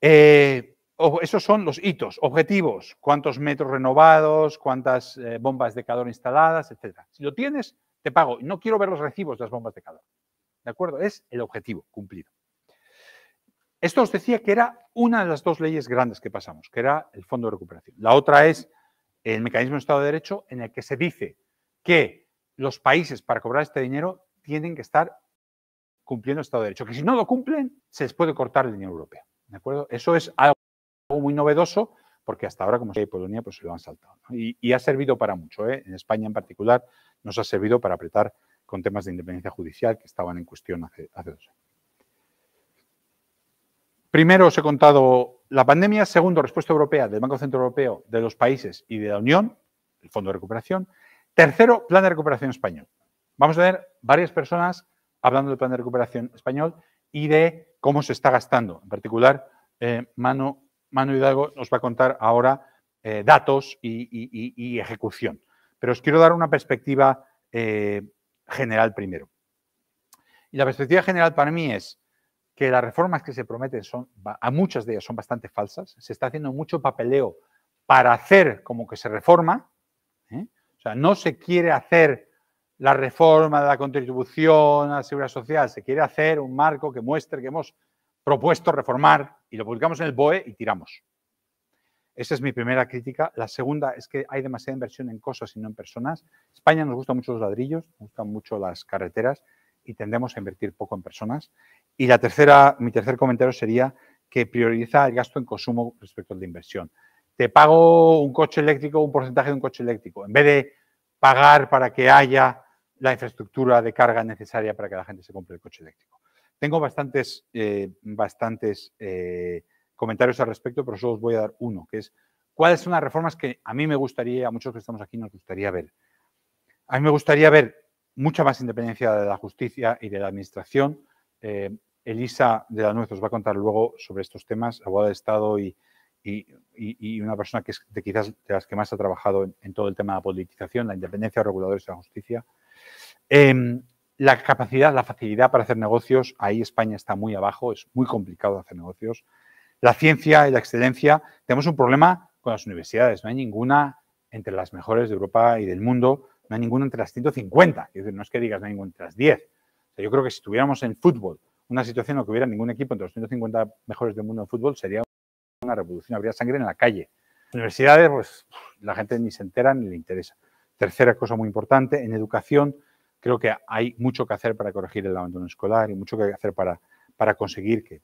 Eh, esos son los hitos, objetivos, cuántos metros renovados, cuántas eh, bombas de calor instaladas, etc. Si lo tienes, te pago. No quiero ver los recibos de las bombas de calor. ¿De acuerdo? Es el objetivo cumplido. Esto os decía que era una de las dos leyes grandes que pasamos, que era el fondo de recuperación. La otra es el mecanismo de Estado de Derecho en el que se dice que los países para cobrar este dinero tienen que estar cumpliendo el Estado de Derecho, que si no lo cumplen se les puede cortar el dinero europeo. ¿De acuerdo? Eso es algo algo muy novedoso, porque hasta ahora, como se Polonia, pues se lo han saltado. Y, ha servido para mucho. ¿eh? En España en particular nos ha servido para apretar con temas de independencia judicial que estaban en cuestión hace, dos años. Primero os he contado la pandemia, segundo, respuesta europea del Banco Central Europeo, de los países y de la Unión, el Fondo de Recuperación. Tercero, plan de recuperación español. Vamos a ver varias personas hablando del plan de recuperación español y de cómo se está gastando, en particular eh, Mano Manu Hidalgo nos va a contar ahora eh, datos y, ejecución. Pero os quiero dar una perspectiva eh, general primero. Y la perspectiva general para mí es que las reformas que se prometen son, a muchas de ellas son bastante falsas. Se está haciendo mucho papeleo para hacer como que se reforma. ¿eh? O sea, no se quiere hacer la reforma de la contribución a la seguridad social, se quiere hacer un marco que muestre que hemos propuesto reformar y lo publicamos en el BOE y tiramos. Esa es mi primera crítica. La segunda es que hay demasiada inversión en cosas y no en personas. España nos gustan mucho los ladrillos, nos gustan mucho las carreteras y tendemos a invertir poco en personas. Y la tercera, mi tercer comentario sería que prioriza el gasto en consumo respecto al de inversión. Te pago un coche eléctrico, un porcentaje de un coche eléctrico, en vez de pagar para que haya la infraestructura de carga necesaria para que la gente se compre el coche eléctrico. Tengo bastantes, eh, bastantes eh, comentarios al respecto, pero solo os voy a dar uno, que es cuáles son las reformas que a mí me gustaría, a muchos que estamos aquí nos gustaría ver. A mí me gustaría ver mucha más independencia de la justicia y de la administración. Eh, Elisa de la Nuez os va a contar luego sobre estos temas, abogada de Estado y, una persona que es de quizás de las que más ha trabajado en, todo el tema de la politización, la independencia de reguladores de la justicia. Em, la capacidad, la facilidad para hacer negocios, ahí España está muy abajo, es muy complicado hacer negocios. La ciencia y la excelencia, tenemos un problema con las universidades, no hay ninguna entre las mejores de Europa y del mundo, no hay ninguna entre las 150, no es que digas no hay ninguna entre las 10. yo creo que si tuviéramos en fútbol una situación en la que hubiera ningún equipo entre los 150 mejores del mundo en fútbol, sería una revolución, habría sangre en la calle. Universidades, pues la gente ni se entera ni le interesa. Tercera cosa muy importante, en educación creo que hay mucho que hacer para corregir el abandono escolar y mucho que hacer para, para conseguir que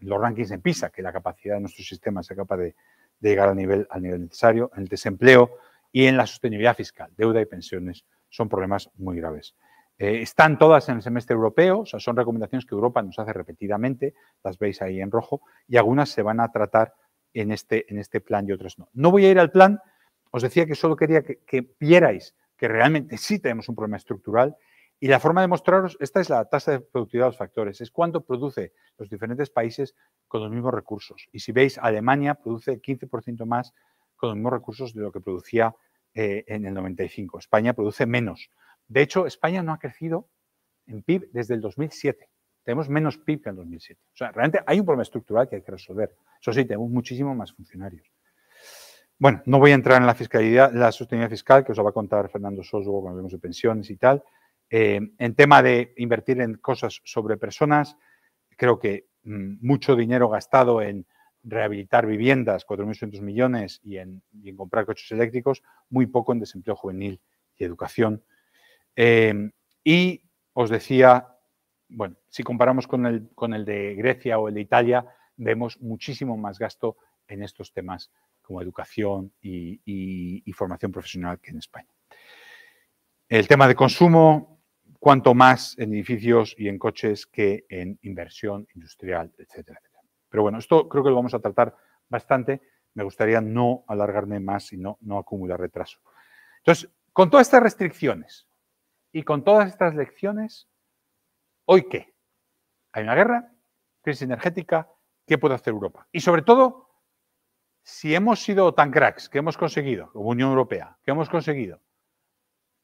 los rankings en PISA, que la capacidad de nuestro sistema sea capaz de, llegar al nivel, al nivel necesario, en el desempleo y en la sostenibilidad fiscal, deuda y pensiones, son problemas muy graves. Eh, están todas en el semestre europeo, o sea, son recomendaciones que Europa nos hace repetidamente, las veis ahí en rojo, y algunas se van a tratar en este, en este plan y otras no. No voy a ir al plan, os decía que solo quería que vierais que realmente sí tenemos un problema estructural. Y la forma de mostraros, esta es la tasa de productividad de los factores, es cuánto produce los diferentes países con los mismos recursos. Y si veis, Alemania produce 15% más con los mismos recursos de lo que producía eh, en el 95. España produce menos. De hecho, España no ha crecido en PIB desde el 2007. Tenemos menos PIB que en el 2007. O sea, realmente hay un problema estructural que hay que resolver. Eso sí, tenemos muchísimos más funcionarios. Bueno, no voy a entrar en la fiscalidad, la sostenibilidad fiscal, que os la va a contar Fernando Sosugo cuando hablemos de pensiones y tal. Eh, en tema de invertir en cosas sobre personas, creo que mm, mucho dinero gastado en rehabilitar viviendas, 4.800 millones, y en, comprar coches eléctricos, muy poco en desempleo juvenil y educación. Eh, y os decía, bueno, si comparamos con el, con el de Grecia o el de Italia, vemos muchísimo más gasto en estos temas como educación y, formación profesional que en España. El tema de consumo, cuanto más en edificios y en coches que en inversión industrial, etcétera, etcétera. Pero bueno, esto creo que lo vamos a tratar bastante. Me gustaría no alargarme más y no, no acumular retraso. Entonces, con todas estas restricciones y con todas estas lecciones, ¿hoy qué? ¿Hay una guerra? ¿Crisis energética? ¿Qué puede hacer Europa? Y sobre todo, si hemos sido tan cracks que hemos conseguido, como Unión Europea, ¿Qué hemos conseguido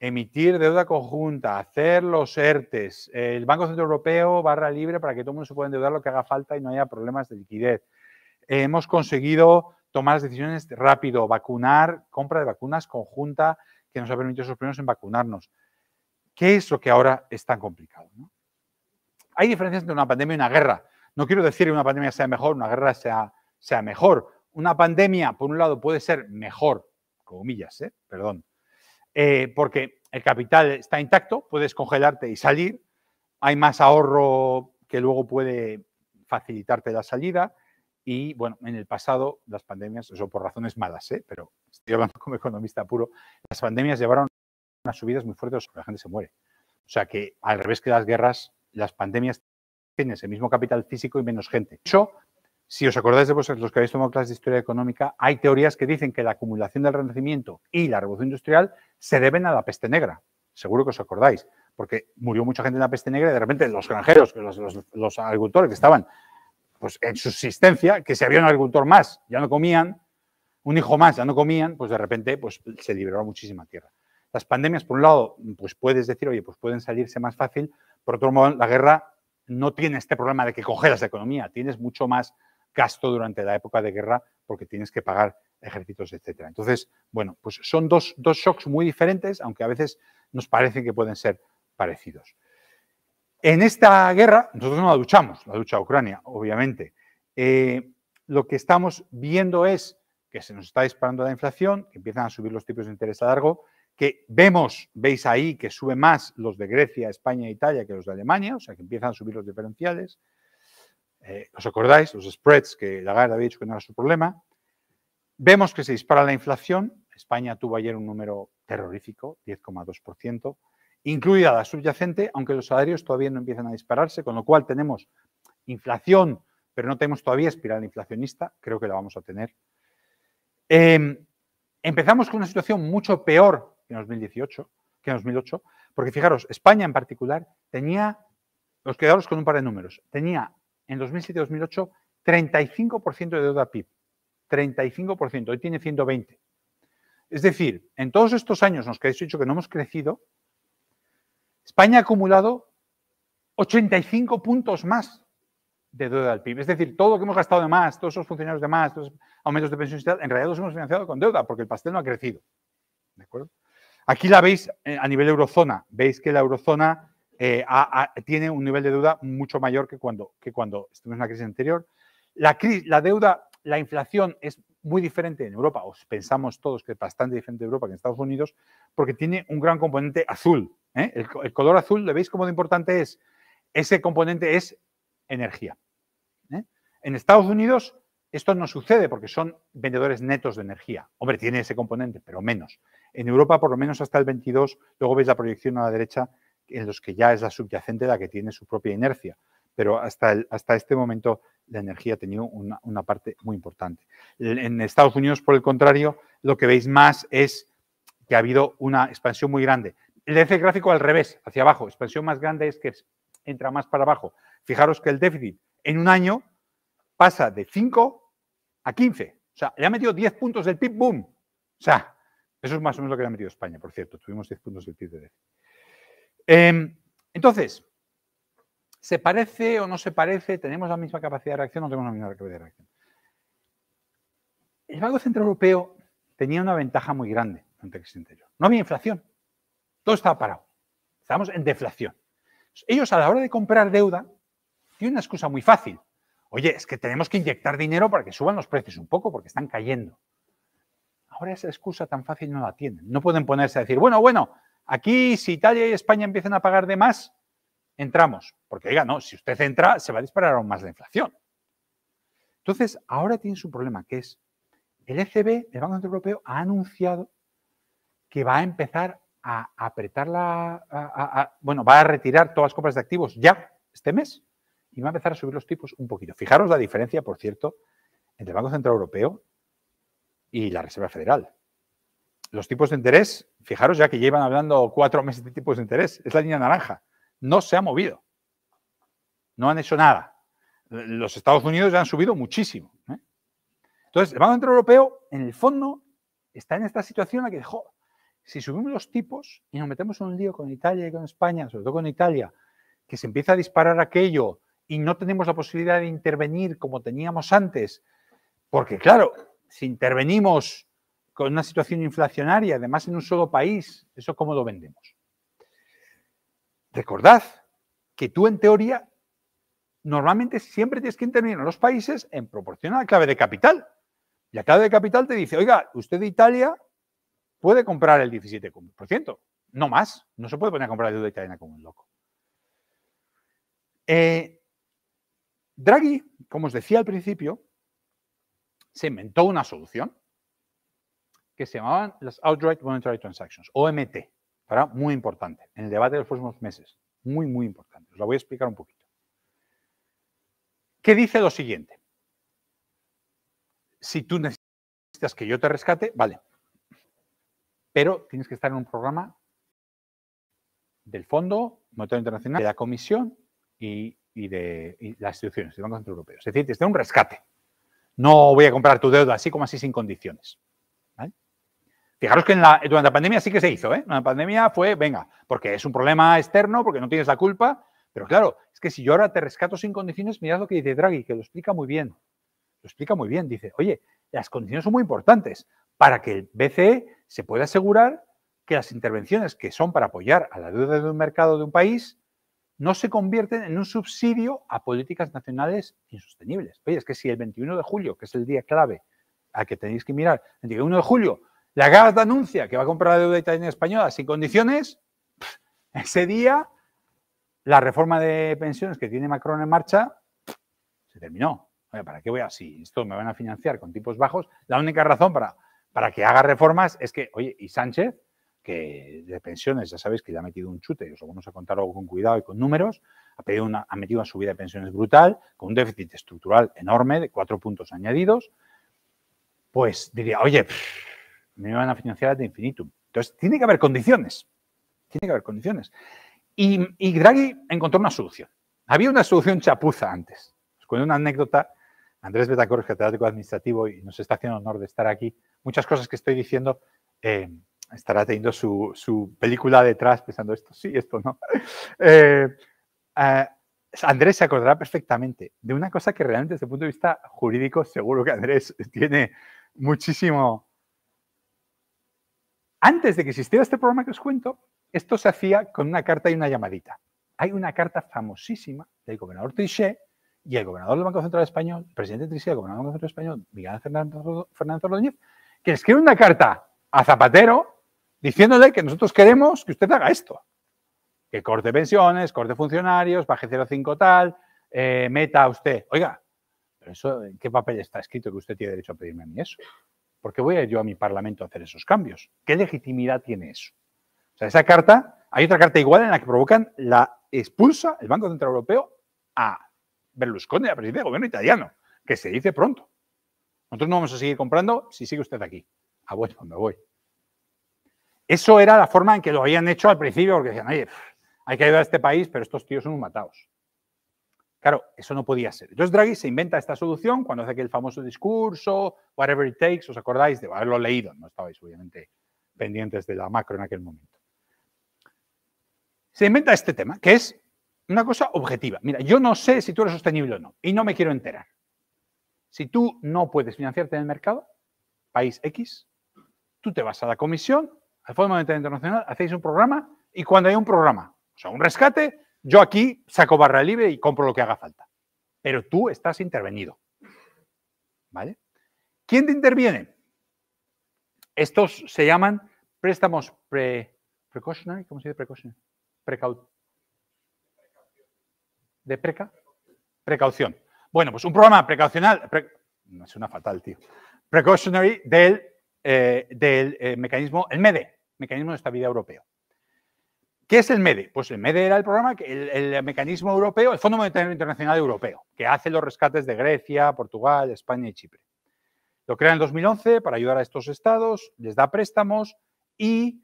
emitir deuda conjunta, hacer los ERTES, el Banco Central Europeo barra libre para que todo el mundo se pueda endeudar lo que haga falta y no haya problemas de liquidez. Hemos conseguido tomar las decisiones rápido, vacunar, compra de vacunas conjunta que nos ha permitido esos primeros en vacunarnos. ¿Qué es lo que ahora es tan complicado? Hay diferencias entre una pandemia y una guerra. No quiero decir que una pandemia sea mejor, una guerra sea, sea mejor, una pandemia, por un lado, puede ser mejor, comillas, ¿eh? perdón, eh, porque el capital está intacto, puedes congelarte y salir, hay más ahorro que luego puede facilitarte la salida. Y bueno, en el pasado las pandemias, eso por razones malas, ¿eh? pero estoy hablando como economista puro, las pandemias llevaron unas subidas muy fuertes la gente se muere. O sea que al revés que las guerras, las pandemias tienen ese mismo capital físico y menos gente. De si os acordáis de vosotros, los que habéis tomado clases de historia económica, hay teorías que dicen que la acumulación del Renacimiento y la Revolución Industrial se deben a la peste negra. Seguro que os acordáis, porque murió mucha gente en la peste negra y de repente los granjeros, los, agricultores que estaban pues, en subsistencia, que si había un agricultor más, ya no comían, un hijo más, ya no comían, pues de repente pues, se liberó muchísima tierra. Las pandemias, por un lado, pues puedes decir, oye, pues pueden salirse más fácil, por otro lado, la guerra no tiene este problema de que cogeras la economía, tienes mucho más gasto durante la época de guerra porque tienes que pagar ejércitos, etcétera. Entonces, bueno, pues son dos, shocks muy diferentes, aunque a veces nos parece que pueden ser parecidos. En esta guerra, nosotros no la duchamos, la ducha Ucrania, obviamente. Eh, lo que estamos viendo es que se nos está disparando la inflación, que empiezan a subir los tipos de interés a largo, que vemos, veis ahí, que suben más los de Grecia, España e Italia que los de Alemania, o sea, que empiezan a subir los diferenciales. Eh, ¿os acordáis? Los spreads que Lagarde había dicho que no era su problema. Vemos que se dispara la inflación. España tuvo ayer un número terrorífico, 10,2%, incluida la subyacente, aunque los salarios todavía no empiezan a dispararse, con lo cual tenemos inflación, pero no tenemos todavía espiral inflacionista, creo que la vamos a tener. Em, empezamos con una situación mucho peor que en 2018, que en 2008, porque fijaros, España en particular tenía, os quedaros con un par de números, tenía en 2007-2008 35% de deuda PIB. 35%, hoy tiene 120. Es decir, en todos estos años nos que dicho que no hemos crecido, España ha acumulado 85 puntos más de deuda al PIB. Es decir, todo lo que hemos gastado de más, todos esos funcionarios de más, todos esos aumentos de pensiones, en realidad los hemos financiado con deuda porque el pastel no ha crecido. Aquí la veis eh, a nivel eurozona. Veis que la eurozona eh, tiene un nivel de deuda mucho mayor que cuando, que estuvimos en la crisis anterior. La, crisis, la deuda, la inflación es muy diferente en Europa, o pensamos todos que es bastante diferente en Europa que en Estados Unidos, porque tiene un gran componente azul. ¿eh? El, color azul, ¿le veis cómo de importante es? Ese componente es energía. ¿eh? En Estados Unidos esto no sucede porque son vendedores netos de energía. Hombre, tiene ese componente, pero menos. En Europa, por lo menos hasta el 22, luego veis la proyección a la derecha, en los que ya es la subyacente la que tiene su propia inercia. Pero hasta, hasta este momento la energía ha tenido una, parte muy importante. En Estados Unidos, por el contrario, lo que veis más es que ha habido una expansión muy grande. Le hace gráfico al revés, hacia abajo. Expansión más grande es que entra más para abajo. Fijaros que el déficit en un año pasa de 5 a 15. O sea, le ha metido 10 puntos del PIB, boom. O sea, eso es más o menos lo que le ha metido España, por cierto. Tuvimos 10 puntos del PIB de déficit. Em, entonces, ¿se parece o no se parece? ¿Tenemos la misma capacidad de reacción o no tenemos la misma capacidad de reacción? El Banco Central Europeo tenía una ventaja muy grande ante el crisis No había inflación. Todo estaba parado. Estábamos en deflación. Ellos a la hora de comprar deuda tienen una excusa muy fácil. Oye, es que tenemos que inyectar dinero para que suban los precios un poco porque están cayendo. Ahora esa excusa tan fácil no la tienen. No pueden ponerse a decir, bueno, bueno, Aquí, si Italia y España empiezan a pagar de más, entramos. Porque, oiga, no, si usted entra, se va a disparar aún más la inflación. Entonces, ahora tiene su problema, que es el ECB, el Banco Central Europeo, ha anunciado que va a empezar a apretar la. bueno, va a retirar todas las compras de activos ya este mes y va a empezar a subir los tipos un poquito. Fijaros la diferencia, por cierto, entre el Banco Central Europeo y la Reserva Federal los tipos de interés, fijaros ya que llevan hablando cuatro meses de tipos de interés, es la línea naranja, no se ha movido, no han hecho nada. Los Estados Unidos ya han subido muchísimo. ¿eh? Entonces, el Banco Central Europeo, en el fondo, está en esta situación en la que dijo, si subimos los tipos y nos metemos en un lío con Italia y con España, sobre todo con Italia, que se empieza a disparar aquello y no tenemos la posibilidad de intervenir como teníamos antes, porque claro, si intervenimos con una situación inflacionaria, además en un solo país, ¿eso cómo lo vendemos? Recordad que tú en teoría normalmente siempre tienes que intervenir en los países en proporción a la clave de capital. Y la clave de capital te dice, oiga, usted de Italia puede comprar el 17%, no más, no se puede poner a comprar deuda italiana como un loco. Eh, Draghi, como os decía al principio, se inventó una solución que se llamaban las Outright Monetary Transactions, OMT, ¿verdad? muy importante, en el debate de los próximos meses, muy, muy importante. Os la voy a explicar un poquito. ¿Qué dice lo siguiente? Si tú necesitas que yo te rescate, vale, pero tienes que estar en un programa del Fondo Monetario Internacional, de la Comisión y, de las instituciones del Banco Central Europeo. Es decir, te un rescate. No voy a comprar tu deuda así como así sin condiciones. Fijaros que durante la pandemia sí que se hizo, ¿eh? la pandemia fue, venga, porque es un problema externo, porque no tienes la culpa, pero claro, es que si yo ahora te rescato sin condiciones, mirad lo que dice Draghi, que lo explica muy bien. Lo explica muy bien, dice, oye, las condiciones son muy importantes para que el BCE se pueda asegurar que las intervenciones que son para apoyar a la deuda de un mercado de un país no se convierten en un subsidio a políticas nacionales insostenibles. Oye, es que si el 21 de julio, que es el día clave al que tenéis que mirar, el 21 de julio la de anuncia que va a comprar la deuda italiana y española sin condiciones. Ese día, la reforma de pensiones que tiene Macron en marcha se terminó. Oye, ¿Para qué voy así? Si esto me van a financiar con tipos bajos, la única razón para, para que haga reformas es que, oye, y Sánchez, que de pensiones, ya sabéis que ya ha metido un chute, y os lo vamos a contar con cuidado y con números, ha, pedido ha metido una subida de pensiones brutal, con un déficit estructural enorme de cuatro puntos añadidos, pues diría, oye, me van a financiar de infinitum. Entonces, tiene que haber condiciones. Tiene que haber condiciones. Y, Draghi encontró una solución. Había una solución chapuza antes. Con una anécdota. Andrés Betacor, catedrático administrativo, y nos está haciendo honor de estar aquí. Muchas cosas que estoy diciendo eh, estará teniendo su, película detrás, pensando esto sí, esto no. Eh, Andrés se acordará perfectamente de una cosa que realmente desde el punto de vista jurídico seguro que Andrés tiene muchísimo, antes de que existiera este programa que os cuento, esto se hacía con una carta y una llamadita. Hay una carta famosísima del gobernador Trichet y el gobernador del Banco Central Español, presidente Trichet, el gobernador del Banco Central Español, Miguel Fernández Ordóñez, que escribe una carta a Zapatero diciéndole que nosotros queremos que usted haga esto. Que corte pensiones, corte funcionarios, baje 0,5 tal, eh, meta a usted. Oiga, pero eso, ¿en qué papel está escrito que usted tiene derecho a pedirme a mí eso? ¿Por qué voy a yo a mi Parlamento a hacer esos cambios? ¿Qué legitimidad tiene eso? O sea, esa carta, hay otra carta igual en la que provocan la expulsa el Banco Central Europeo a Berlusconi, al presidencia del gobierno italiano, que se dice pronto. Nosotros no vamos a seguir comprando si sigue usted aquí. A ah, bueno, me voy. Eso era la forma en que lo habían hecho al principio, porque decían, oye, hay que ayudar a este país, pero estos tíos son un matados. Claro, eso no podía ser. Entonces Draghi se inventa esta solución cuando hace aquel famoso discurso, whatever it takes, ¿os acordáis? de haberlo leído, no estabais obviamente pendientes de la macro en aquel momento. Se inventa este tema, que es una cosa objetiva. Mira, yo no sé si tú eres sostenible o no, y no me quiero enterar. Si tú no puedes financiarte en el mercado, país X, tú te vas a la comisión, al Fondo Internacional, hacéis un programa, y cuando hay un programa, o sea, un rescate, yo aquí saco barra libre y compro lo que haga falta. Pero tú estás intervenido. ¿Vale? ¿Quién te interviene? Estos se llaman préstamos precautionary, ¿cómo se dice precautionary? Precaut ¿De preca? Precaución. Bueno, pues un programa precaucional, no es una fatal, tío. Precautionary del, eh, del eh, mecanismo, el MEDE, e, Mecanismo de Estabilidad Europeo. ¿Qué es el MEDE? Pues el MEDE era el programa, el, mecanismo europeo, el Fondo Monetario Internacional Europeo, que hace los rescates de Grecia, Portugal, España y Chipre. Lo crea en 2011 para ayudar a estos estados, les da préstamos y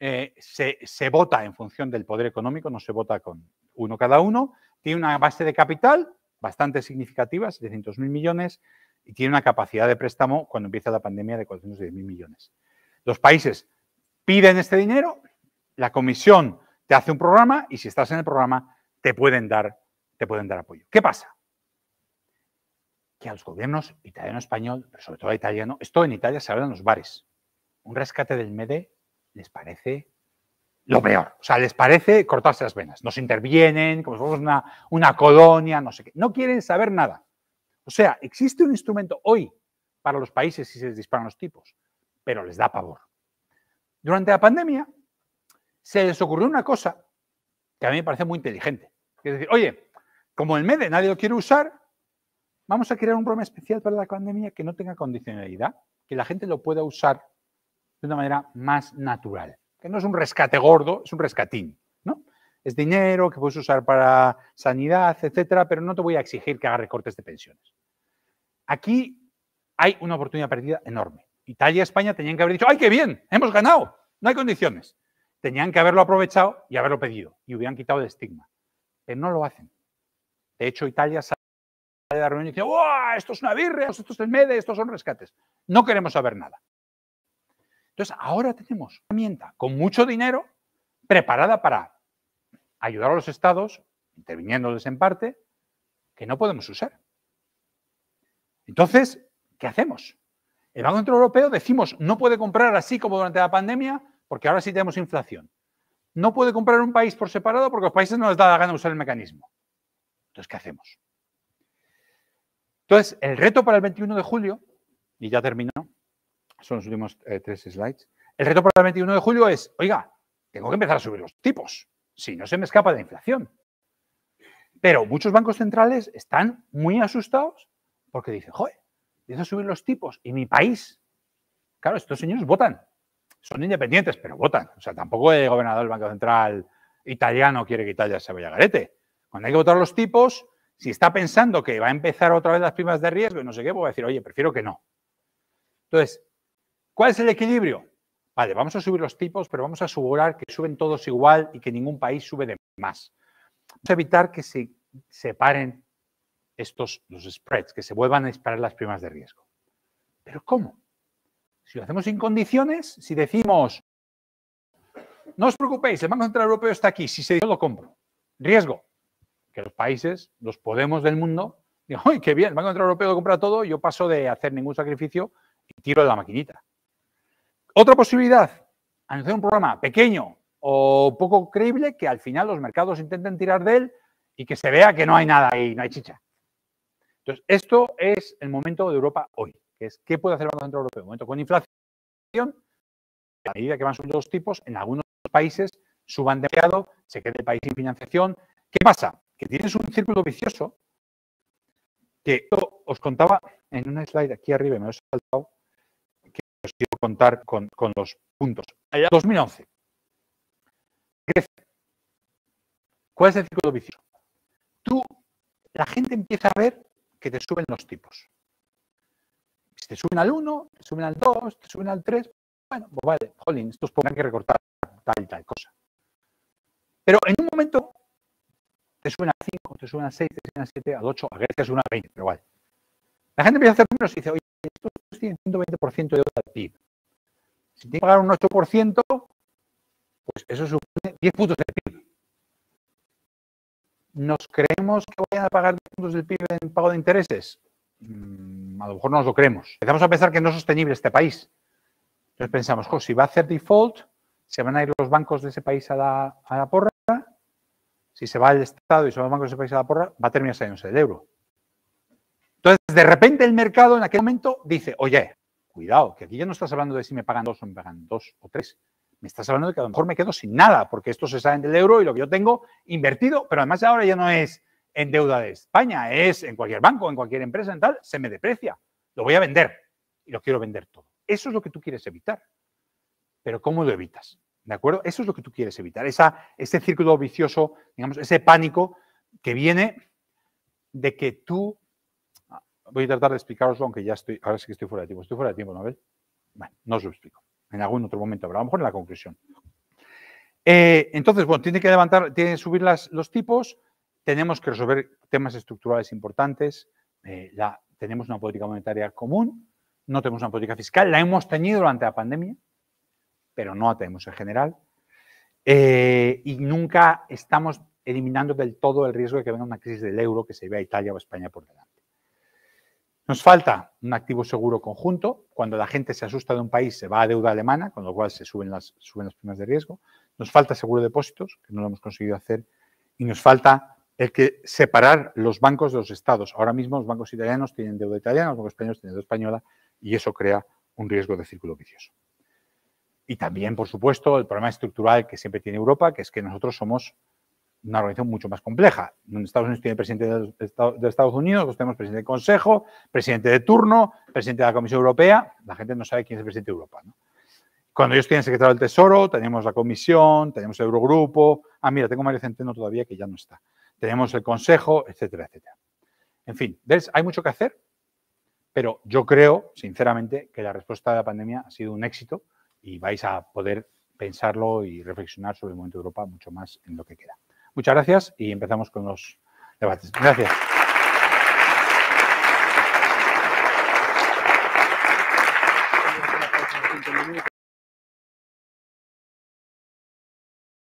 eh, se, se, vota en función del poder económico, no se vota con uno cada uno. Tiene una base de capital bastante significativa, 700.000 millones, y tiene una capacidad de préstamo cuando empieza la pandemia de 410.000 millones. Los países piden este dinero, la Comisión te hace un programa y si estás en el programa te pueden dar, te pueden dar apoyo. ¿Qué pasa? Que a los gobiernos italiano-español, pero sobre todo a italiano, esto en Italia se habla en los bares. Un rescate del MEDE les parece lo peor. O sea, les parece cortarse las venas. Nos intervienen, como si fuéramos una, una colonia, no sé qué. No quieren saber nada. O sea, existe un instrumento hoy para los países si se les disparan los tipos, pero les da pavor. Durante la pandemia, se les ocurrió una cosa que a mí me parece muy inteligente. Es decir, oye, como el MEDE nadie lo quiere usar, vamos a crear un programa especial para la pandemia que no tenga condicionalidad, que la gente lo pueda usar de una manera más natural, que no es un rescate gordo, es un rescatín, ¿no? Es dinero que puedes usar para sanidad, etcétera, pero no te voy a exigir que hagas recortes de pensiones. Aquí hay una oportunidad perdida enorme. Italia y España tenían que haber dicho, ¡ay, qué bien! ¡Hemos ganado! No hay condiciones tenían que haberlo aprovechado y haberlo pedido y hubieran quitado el estigma. Pero no lo hacen. De hecho, Italia sale de la reunión y dice, Esto es una birra, esto es el MEDE, estos son rescates. No queremos saber nada. Entonces, ahora tenemos una herramienta con mucho dinero preparada para ayudar a los estados, interviniéndoles en parte, que no podemos usar. Entonces, ¿qué hacemos? El Banco Central Europeo decimos no puede comprar así como durante la pandemia porque ahora sí tenemos inflación. No puede comprar un país por separado porque los países no les da la gana usar el mecanismo. Entonces, ¿qué hacemos? Entonces, el reto para el 21 de julio, y ya terminó, son los últimos eh, tres slides, el reto para el 21 de julio es, oiga, tengo que empezar a subir los tipos, si no se me escapa de la inflación. Pero muchos bancos centrales están muy asustados porque dicen, joder, empiezo a subir los tipos y mi país. Claro, estos señores votan son independientes, pero votan. O sea, tampoco el gobernador del Banco Central italiano quiere que Italia se vaya a garete. Cuando hay que votar los tipos, si está pensando que va a empezar otra vez las primas de riesgo no sé qué, pues va a decir, oye, prefiero que no. Entonces, ¿cuál es el equilibrio? Vale, vamos a subir los tipos, pero vamos a asegurar que suben todos igual y que ningún país sube de más. Vamos a evitar que se separen estos, los spreads, que se vuelvan a disparar las primas de riesgo. ¿Pero cómo? Si lo hacemos sin condiciones, si decimos, no os preocupéis, el Banco Central Europeo está aquí, si se dice, lo compro. Riesgo. Que los países, los podemos del mundo, digan, ¡ay, qué bien! El Banco Central Europeo lo compra todo, yo paso de hacer ningún sacrificio y tiro de la maquinita. Otra posibilidad, anunciar un programa pequeño o poco creíble que al final los mercados intenten tirar de él y que se vea que no hay nada ahí, no hay chicha. Entonces, esto es el momento de Europa hoy qué puede hacer el Banco Central Europeo. En momento con inflación, a medida que van subiendo los tipos, en algunos países suban de se quede el país sin financiación. ¿Qué pasa? Que tienes un círculo vicioso que yo os contaba en una slide aquí arriba, me lo he saltado, que os quiero contar con, los puntos. Allá, 2011. Grecia. ¿Cuál es el círculo vicioso? Tú, la gente empieza a ver que te suben los tipos te suben al 1, te suben al 2, te suben al 3. Bueno, pues vale, jolín, estos pongan que recortar tal y tal cosa. Pero en un momento te suben al 5, te suben al 6, te suben al 7, al 8, a veces te suben al 20, pero vale. La gente empieza a hacer números y dice, oye, estos tienen 120% de deuda al PIB. Si tienen que pagar un 8%, pues eso supone 10 puntos del PIB. ¿Nos creemos que vayan a pagar 10 puntos del PIB en pago de intereses? Mm, a lo mejor no nos lo creemos. Empezamos a pensar que no es sostenible este país. Entonces pensamos, si va a hacer default, se van a ir los bancos de ese país a la, porra. Si se va el Estado y se van los bancos de ese país a la porra, va a terminar saliendo del euro. Entonces, de repente el mercado en aquel momento dice, oye, cuidado, que aquí ya no estás hablando de si me pagan dos o me pagan dos o tres. Me estás hablando de que a lo mejor me quedo sin nada, porque estos se salen del euro y lo que yo tengo invertido, pero además ahora ya no es en deuda de España, es en cualquier banco, en cualquier empresa, en tal, se me deprecia. Lo voy a vender y lo quiero vender todo. Eso es lo que tú quieres evitar. Pero ¿cómo lo evitas? ¿De acuerdo? Eso es lo que tú quieres evitar. Esa, ese círculo vicioso, digamos, ese pánico que viene de que tú. Ah, voy a tratar de explicaroslo, aunque ya estoy. Ahora sí que estoy fuera de tiempo. Estoy fuera de tiempo, ¿no ves? Bueno, no os lo explico. En algún otro momento, pero a lo mejor en la conclusión. Eh, entonces, bueno, tiene que levantar, tiene que subir los tipos. Tenemos que resolver temas estructurales importantes. Eh, tenemos una política monetaria común, no tenemos una política fiscal, la hemos tenido durante la pandemia, pero no la tenemos en general. Eh, y nunca estamos eliminando del todo el riesgo de que venga una crisis del euro que se vea Italia o España por delante. Nos falta un activo seguro conjunto. Cuando la gente se asusta de un país, se va a deuda alemana, con lo cual se suben las, suben las primas de riesgo. Nos falta seguro de depósitos, que no lo hemos conseguido hacer. Y nos falta el que separar los bancos de los estados. Ahora mismo los bancos italianos tienen deuda italiana, los bancos españoles tienen deuda española y eso crea un riesgo de círculo vicioso. Y también, por supuesto, el problema estructural que siempre tiene Europa, que es que nosotros somos una organización mucho más compleja. Estados Unidos tiene presidente de Estados Unidos, nosotros tenemos presidente del Consejo, presidente de turno, presidente de la Comisión Europea. La gente no sabe quién es el presidente de Europa. Cuando ellos tienen secretario del Tesoro, tenemos la Comisión, tenemos el Eurogrupo. Ah, mira, tengo Mario Centeno todavía que ya no está tenemos el Consejo, etcétera, etcétera. En fin, hay mucho que hacer, pero yo creo, sinceramente, que la respuesta de la pandemia ha sido un éxito y vais a poder pensarlo y reflexionar sobre el momento de Europa mucho más en lo que queda. Muchas gracias y empezamos con los debates. Gracias.